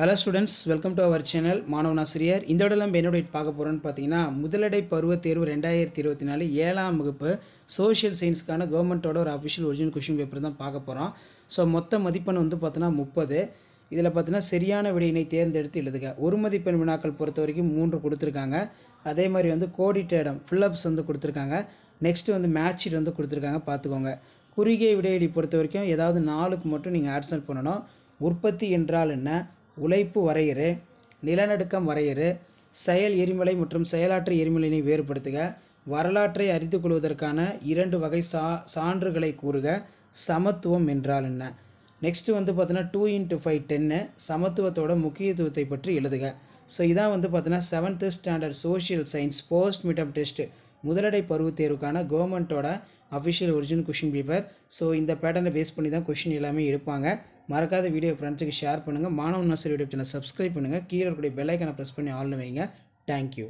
hello students welcome to our channel மாணவனாசிரியர் இந்த விட நம்ம பார்க்க போகிறோன்னு பார்த்தீங்கன்னா முதலடை பருவ தேர்வு ரெண்டாயிரத்தி இருபத்தி நாலு ஏழாம் வகுப்பு சோஷியல் சயின்ஸ்க்கான கவர்மெண்ட்டோட ஒரு அஃபிஷியல் ஒரிஜினல் கொஷின் பேப்பர் தான் பார்க்க போகிறோம் ஸோ மொத்த மதிப்பெண் வந்து பார்த்தோன்னா முப்பது இதில் பார்த்தீங்கன்னா சரியான விடையினை தேர்ந்தெடுத்து எழுதுக ஒரு மதிப்பெண் வினாக்கள் பொறுத்த வரைக்கும் மூன்று கொடுத்துருக்காங்க அதே மாதிரி வந்து கோடிட்ட இடம் ஃபில்லப்ஸ் வந்து கொடுத்துருக்காங்க நெக்ஸ்ட்டு வந்து மேட்ச் வந்து கொடுத்துருக்காங்க பார்த்துக்கோங்க குறுகிய விடையடி பொறுத்த வரைக்கும் ஏதாவது நாளுக்கு மட்டும் நீங்கள் ஆட்சன் பண்ணணும் உற்பத்தி என்றால் என்ன உழைப்பு வரையறு நிலநடுக்கம் வரையறு செயல் எரிமலை மற்றும் செயலாற்று எரிமலையினை வேறுபடுத்துக வரலாற்றை அறிந்து கொள்வதற்கான இரண்டு வகை சா சான்றுகளை கூறுக சமத்துவம் என்றால் என்ன நெக்ஸ்ட்டு வந்து பார்த்தீங்கன்னா டூ இன்ட்டு ஃபைவ் டென்னு சமத்துவத்தோட முக்கியத்துவத்தை பற்றி எழுதுக ஸோ இதான் வந்து பார்த்தீங்கன்னா seventh standard social science post midterm test முதலடை பருவத்தேர்வுக்கான கவர்மெண்ட்டோட official original question paper so இந்த பேட்டர்னை பேஸ் பண்ணி தான் கொஷின் எல்லாமே எடுப்பாங்க மறக்காத வீடியோ ஃப்ரெண்ட்ஸுக்கு ஷேர் பண்ணுங்கள் மாணவ நர்சரி யூடியூப் சேனல் சப்ஸ்கிரைப் பண்ணுங்கள் கீழே இருக்கக்கூடிய பெல்லைக்கனை ப்ரெஸ் பண்ணி ஆள்னு வைங்க தேங்க்யூ